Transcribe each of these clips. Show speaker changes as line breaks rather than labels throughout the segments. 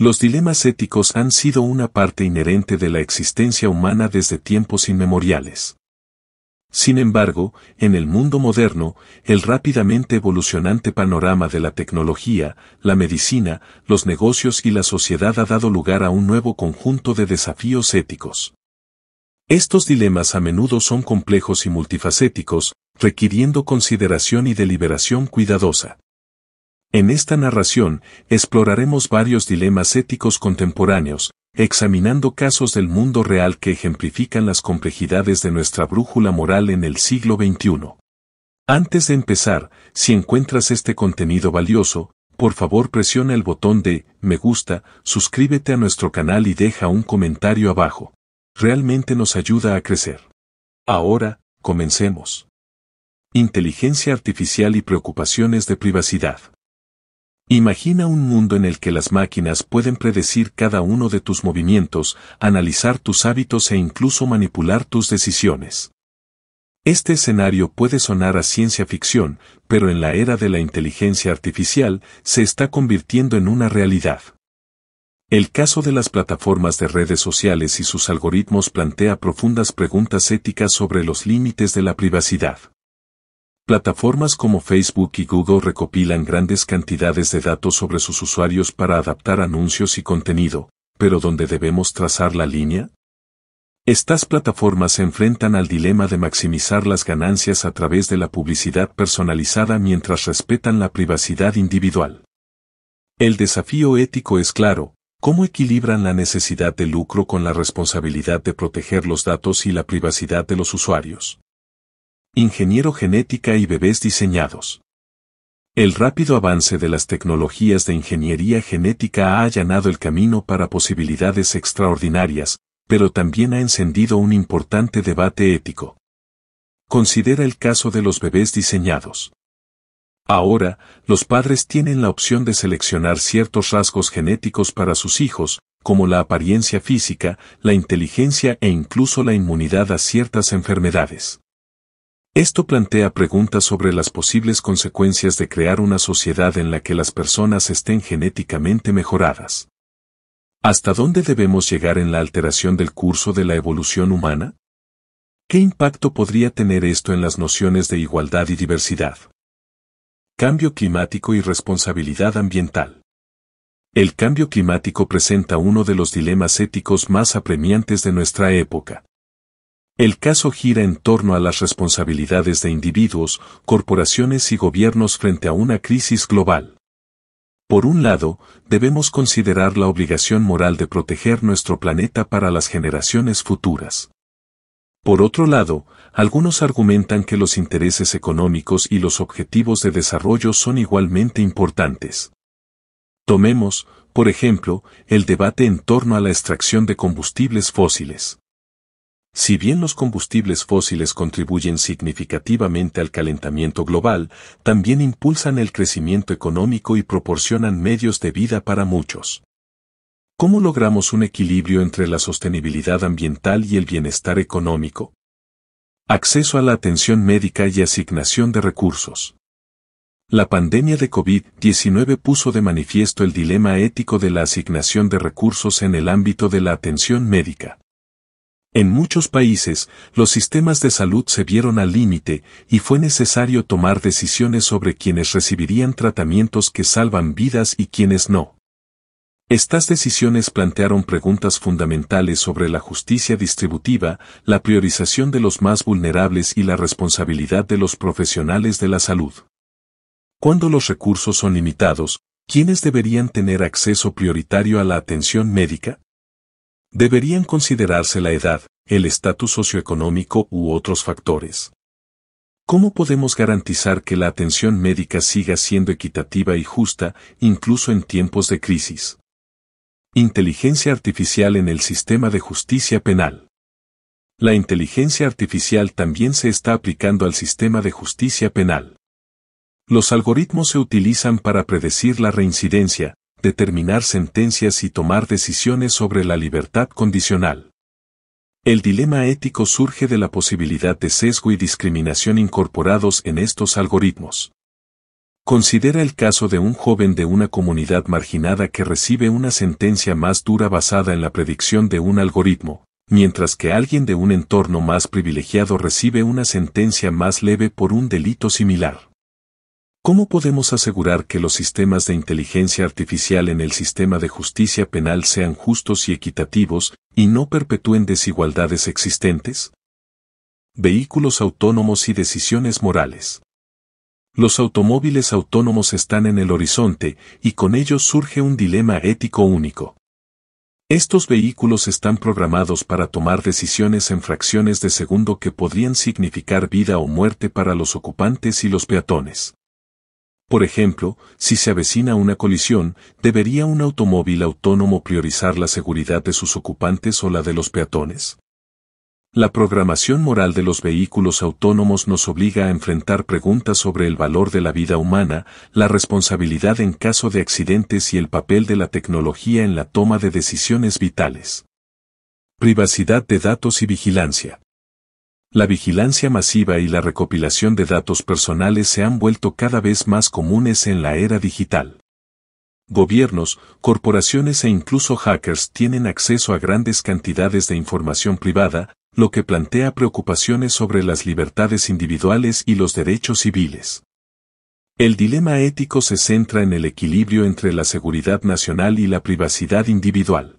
Los dilemas éticos han sido una parte inherente de la existencia humana desde tiempos inmemoriales. Sin embargo, en el mundo moderno, el rápidamente evolucionante panorama de la tecnología, la medicina, los negocios y la sociedad ha dado lugar a un nuevo conjunto de desafíos éticos. Estos dilemas a menudo son complejos y multifacéticos, requiriendo consideración y deliberación cuidadosa. En esta narración, exploraremos varios dilemas éticos contemporáneos, examinando casos del mundo real que ejemplifican las complejidades de nuestra brújula moral en el siglo XXI. Antes de empezar, si encuentras este contenido valioso, por favor presiona el botón de me gusta, suscríbete a nuestro canal y deja un comentario abajo. Realmente nos ayuda a crecer. Ahora, comencemos. Inteligencia artificial y preocupaciones de privacidad. Imagina un mundo en el que las máquinas pueden predecir cada uno de tus movimientos, analizar tus hábitos e incluso manipular tus decisiones. Este escenario puede sonar a ciencia ficción, pero en la era de la inteligencia artificial se está convirtiendo en una realidad. El caso de las plataformas de redes sociales y sus algoritmos plantea profundas preguntas éticas sobre los límites de la privacidad. Plataformas como Facebook y Google recopilan grandes cantidades de datos sobre sus usuarios para adaptar anuncios y contenido, pero ¿dónde debemos trazar la línea? Estas plataformas se enfrentan al dilema de maximizar las ganancias a través de la publicidad personalizada mientras respetan la privacidad individual. El desafío ético es claro, ¿cómo equilibran la necesidad de lucro con la responsabilidad de proteger los datos y la privacidad de los usuarios? ingeniero genética y bebés diseñados. El rápido avance de las tecnologías de ingeniería genética ha allanado el camino para posibilidades extraordinarias, pero también ha encendido un importante debate ético. Considera el caso de los bebés diseñados. Ahora, los padres tienen la opción de seleccionar ciertos rasgos genéticos para sus hijos, como la apariencia física, la inteligencia e incluso la inmunidad a ciertas enfermedades. Esto plantea preguntas sobre las posibles consecuencias de crear una sociedad en la que las personas estén genéticamente mejoradas. ¿Hasta dónde debemos llegar en la alteración del curso de la evolución humana? ¿Qué impacto podría tener esto en las nociones de igualdad y diversidad? Cambio climático y responsabilidad ambiental. El cambio climático presenta uno de los dilemas éticos más apremiantes de nuestra época. El caso gira en torno a las responsabilidades de individuos, corporaciones y gobiernos frente a una crisis global. Por un lado, debemos considerar la obligación moral de proteger nuestro planeta para las generaciones futuras. Por otro lado, algunos argumentan que los intereses económicos y los objetivos de desarrollo son igualmente importantes. Tomemos, por ejemplo, el debate en torno a la extracción de combustibles fósiles. Si bien los combustibles fósiles contribuyen significativamente al calentamiento global, también impulsan el crecimiento económico y proporcionan medios de vida para muchos. ¿Cómo logramos un equilibrio entre la sostenibilidad ambiental y el bienestar económico? Acceso a la atención médica y asignación de recursos. La pandemia de COVID-19 puso de manifiesto el dilema ético de la asignación de recursos en el ámbito de la atención médica. En muchos países, los sistemas de salud se vieron al límite y fue necesario tomar decisiones sobre quienes recibirían tratamientos que salvan vidas y quienes no. Estas decisiones plantearon preguntas fundamentales sobre la justicia distributiva, la priorización de los más vulnerables y la responsabilidad de los profesionales de la salud. Cuando los recursos son limitados, ¿quiénes deberían tener acceso prioritario a la atención médica? Deberían considerarse la edad, el estatus socioeconómico u otros factores. ¿Cómo podemos garantizar que la atención médica siga siendo equitativa y justa, incluso en tiempos de crisis? Inteligencia artificial en el sistema de justicia penal. La inteligencia artificial también se está aplicando al sistema de justicia penal. Los algoritmos se utilizan para predecir la reincidencia, determinar sentencias y tomar decisiones sobre la libertad condicional. El dilema ético surge de la posibilidad de sesgo y discriminación incorporados en estos algoritmos. Considera el caso de un joven de una comunidad marginada que recibe una sentencia más dura basada en la predicción de un algoritmo, mientras que alguien de un entorno más privilegiado recibe una sentencia más leve por un delito similar. ¿Cómo podemos asegurar que los sistemas de inteligencia artificial en el sistema de justicia penal sean justos y equitativos y no perpetúen desigualdades existentes? Vehículos autónomos y decisiones morales. Los automóviles autónomos están en el horizonte y con ellos surge un dilema ético único. Estos vehículos están programados para tomar decisiones en fracciones de segundo que podrían significar vida o muerte para los ocupantes y los peatones. Por ejemplo, si se avecina una colisión, ¿debería un automóvil autónomo priorizar la seguridad de sus ocupantes o la de los peatones? La programación moral de los vehículos autónomos nos obliga a enfrentar preguntas sobre el valor de la vida humana, la responsabilidad en caso de accidentes y el papel de la tecnología en la toma de decisiones vitales. Privacidad de datos y vigilancia. La vigilancia masiva y la recopilación de datos personales se han vuelto cada vez más comunes en la era digital. Gobiernos, corporaciones e incluso hackers tienen acceso a grandes cantidades de información privada, lo que plantea preocupaciones sobre las libertades individuales y los derechos civiles. El dilema ético se centra en el equilibrio entre la seguridad nacional y la privacidad individual.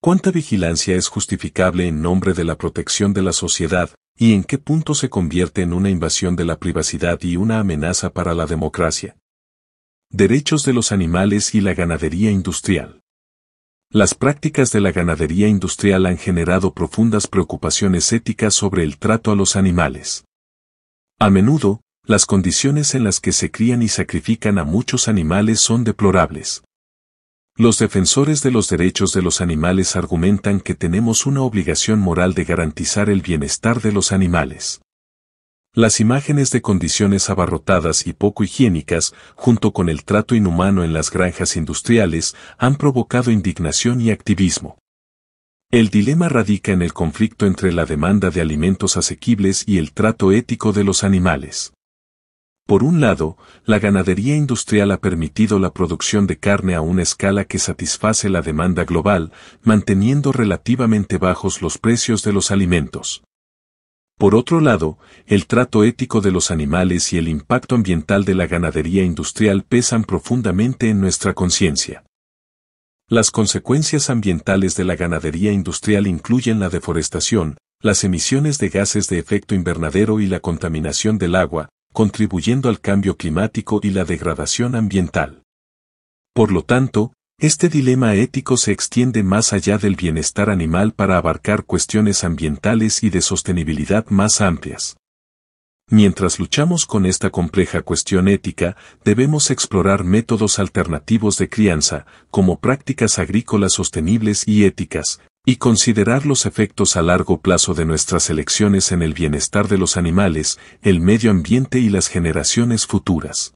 ¿Cuánta vigilancia es justificable en nombre de la protección de la sociedad, y en qué punto se convierte en una invasión de la privacidad y una amenaza para la democracia? Derechos de los animales y la ganadería industrial. Las prácticas de la ganadería industrial han generado profundas preocupaciones éticas sobre el trato a los animales. A menudo, las condiciones en las que se crían y sacrifican a muchos animales son deplorables. Los defensores de los derechos de los animales argumentan que tenemos una obligación moral de garantizar el bienestar de los animales. Las imágenes de condiciones abarrotadas y poco higiénicas, junto con el trato inhumano en las granjas industriales, han provocado indignación y activismo. El dilema radica en el conflicto entre la demanda de alimentos asequibles y el trato ético de los animales. Por un lado, la ganadería industrial ha permitido la producción de carne a una escala que satisface la demanda global, manteniendo relativamente bajos los precios de los alimentos. Por otro lado, el trato ético de los animales y el impacto ambiental de la ganadería industrial pesan profundamente en nuestra conciencia. Las consecuencias ambientales de la ganadería industrial incluyen la deforestación, las emisiones de gases de efecto invernadero y la contaminación del agua, contribuyendo al cambio climático y la degradación ambiental. Por lo tanto, este dilema ético se extiende más allá del bienestar animal para abarcar cuestiones ambientales y de sostenibilidad más amplias. Mientras luchamos con esta compleja cuestión ética, debemos explorar métodos alternativos de crianza, como prácticas agrícolas sostenibles y éticas, y considerar los efectos a largo plazo de nuestras elecciones en el bienestar de los animales, el medio ambiente y las generaciones futuras.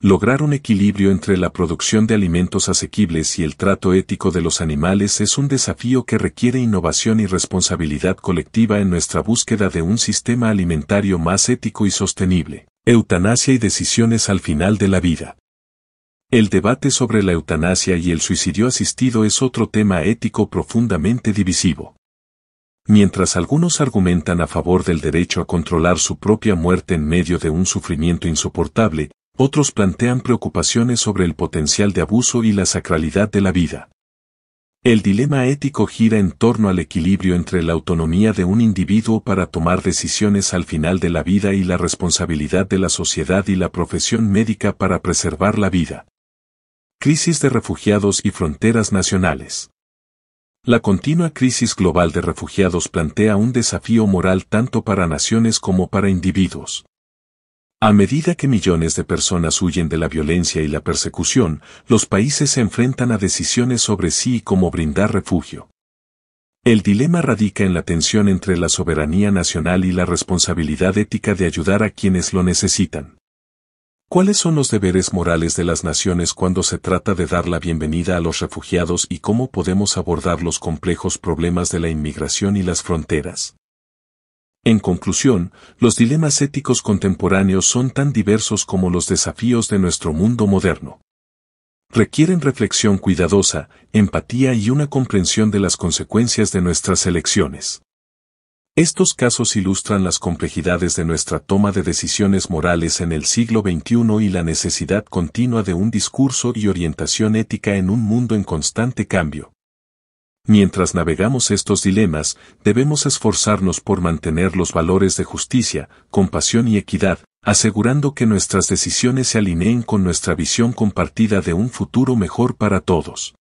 Lograr un equilibrio entre la producción de alimentos asequibles y el trato ético de los animales es un desafío que requiere innovación y responsabilidad colectiva en nuestra búsqueda de un sistema alimentario más ético y sostenible. Eutanasia y decisiones al final de la vida. El debate sobre la eutanasia y el suicidio asistido es otro tema ético profundamente divisivo. Mientras algunos argumentan a favor del derecho a controlar su propia muerte en medio de un sufrimiento insoportable, otros plantean preocupaciones sobre el potencial de abuso y la sacralidad de la vida. El dilema ético gira en torno al equilibrio entre la autonomía de un individuo para tomar decisiones al final de la vida y la responsabilidad de la sociedad y la profesión médica para preservar la vida. Crisis de refugiados y fronteras nacionales. La continua crisis global de refugiados plantea un desafío moral tanto para naciones como para individuos. A medida que millones de personas huyen de la violencia y la persecución, los países se enfrentan a decisiones sobre sí y cómo brindar refugio. El dilema radica en la tensión entre la soberanía nacional y la responsabilidad ética de ayudar a quienes lo necesitan. ¿Cuáles son los deberes morales de las naciones cuando se trata de dar la bienvenida a los refugiados y cómo podemos abordar los complejos problemas de la inmigración y las fronteras? En conclusión, los dilemas éticos contemporáneos son tan diversos como los desafíos de nuestro mundo moderno. Requieren reflexión cuidadosa, empatía y una comprensión de las consecuencias de nuestras elecciones. Estos casos ilustran las complejidades de nuestra toma de decisiones morales en el siglo XXI y la necesidad continua de un discurso y orientación ética en un mundo en constante cambio. Mientras navegamos estos dilemas, debemos esforzarnos por mantener los valores de justicia, compasión y equidad, asegurando que nuestras decisiones se alineen con nuestra visión compartida de un futuro mejor para todos.